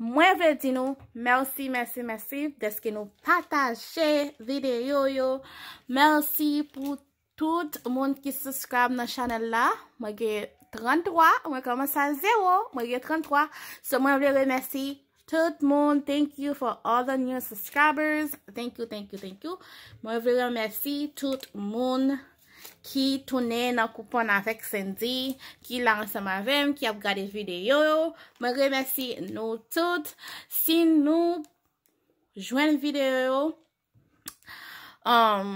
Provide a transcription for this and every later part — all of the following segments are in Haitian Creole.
Mwen ve di nou, mersi, mersi, mersi, deske nou pataje videyo yo. Mersi pou tout moun ki subscribe nan chanel la. Mwen ge 33, mwen kama sa 0, mwen ge 33. So mwen ve ve mersi tout moun. Thank you for all the new subscribers. Thank you, thank you, thank you. Mwen ve ve mersi tout moun. ki tounen nan koupan avèk sendi ki lanse ma vem, ki ap gade videyo me remesi nou tout si nou jwen videyo um,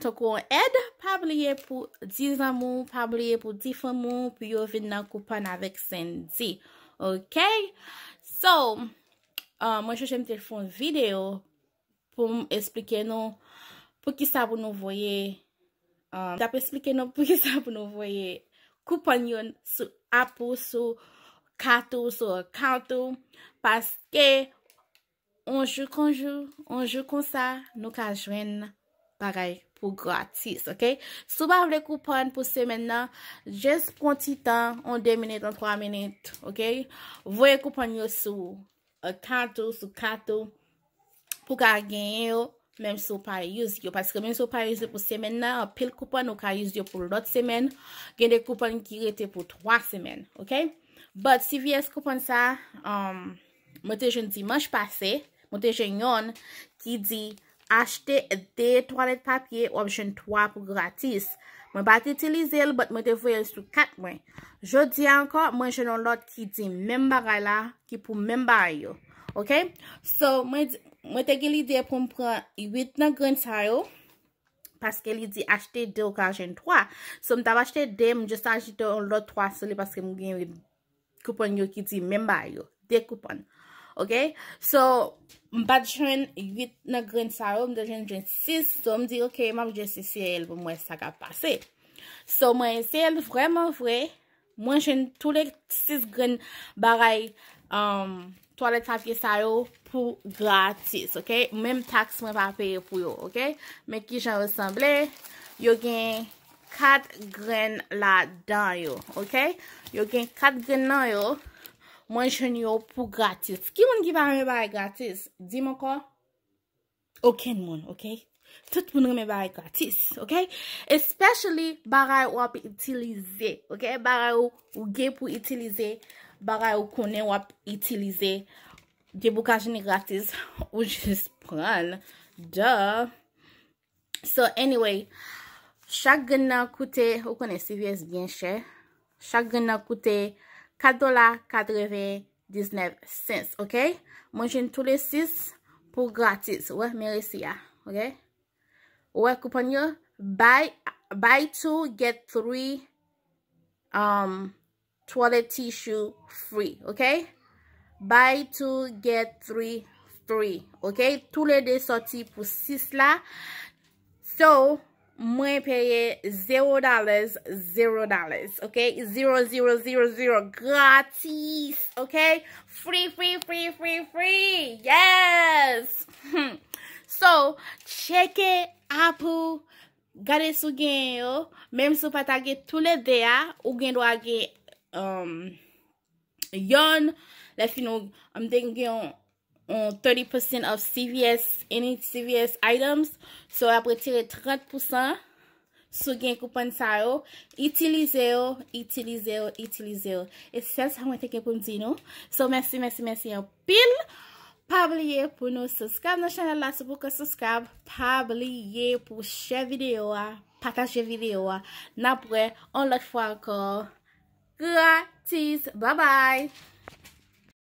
to kon ed pabliye pou dizan moun pabliye pou difan moun pi yo vin nan koupan avèk sendi ok so um, mwen chou jen mi tel foun videyo pou moun esplike nou pou ki sa pou nou voye Um, Ta pe explike nou pou ki sa pou nou voye koupanyon sou apou, sou kato, sou kanto. Paske, onjou konjou, onjou kon sa, nou ka jwen parey pou gratis. Ok, sou ba vle koupanyon pou semen nan, jes konti tan, an 2 minute, an 3 minute. Ok, voye koupanyon sou kato, sou kato pou ka genye yo. Mem sou pa use yo. Paske men sou pa use pou semen nan. A pil koupan ou ka use yo pou lot semen. Gen de koupan ki rete pou 3 semen. Ok? But CVS koupan sa. Mwen te jen dimanche pase. Mwen te jen yon. Ki di. Ache te de toilet papye. Option 3 pou gratis. Mwen ba te telize el. But mwen te vwe el sou 4 mwen. Je di anko. Mwen jen yon lot ki di. Mwen jen yon lot ki di. Mwen jen yon lot ki di. Mwen jen yon lot ki di. Mwen jen yon lot ki di. Mwen jen yon lot ki di. Mwen jen yon lot ki di. Mwen teke li de pou mpran 8 nan gren sa yo. Paske li di achete 2 ka jen 3. So mta wachete 2, mwen jesta achete 1, 2, 3 soli paske mwen gen koupon yo ki di men ba yo. De koupon. Ok? So mpa jen 8 nan gren sa yo, mda jen jen 6. So mdi ok, mwa mwen jeste 6 el pou mwen sa ga pase. So mwen jen 6 el vreman vre. Mwen jen tou lek 6 gren baray um, toalet sa fye sa yo. pou gratis, ok? Mem taks mwen pa peye pou yo, ok? Men ki jan resamble, yo gen kat gren la dan yo, ok? Yo gen kat gren nan yo, mwen chen yo pou gratis. Ki moun givare mwen bari gratis? Di moko? Oken moun, ok? Tout moun reme bari gratis, ok? Especially bari wap itilize, ok? Bari ou gen pou itilize, bari ou konen wap itilize, ok? Diboukaj ni gratis ou jis pral. Duh. So, anyway. Chag genna koute, ou konen CVS biensye. Chag genna koute, 4 dola, 4 dreve, 19 cents. Ok? Mwenjen toule 6 pou gratis. Ouwe, meresi ya. Ok? Ouwe, kupon yo. Bay, bay 2, get 3. Um, toilet tissue free. Ok? Ok? Buy 2, get 3, free. Ok? Tule de soti pou 6 la. So, mwen peye 0 doles, 0 doles. Ok? 0, 0, 0, 0. Gratis. Ok? Free, free, free, free, free. Yes! Hmm. So, cheke apu gade sou gen yo. Mem sou patage tule de ya. Ou gen do a ge um, yon apu. La fi nou, am den gen yon 30% of CVS, any CVS items. So, apre tire 30% sou gen koupan sa yo. Itilize yo, itilize yo, itilize yo. E sens anwen teke poum di nou. So, mersi, mersi, mersi yo. Pil, pabliye pou nou. Soskab nan chanel la. Se pou ka soskab, pabliye pou che videyo wa. Patajye videyo wa. Napre, an lot fwa akor. Kwa, tis, ba bay.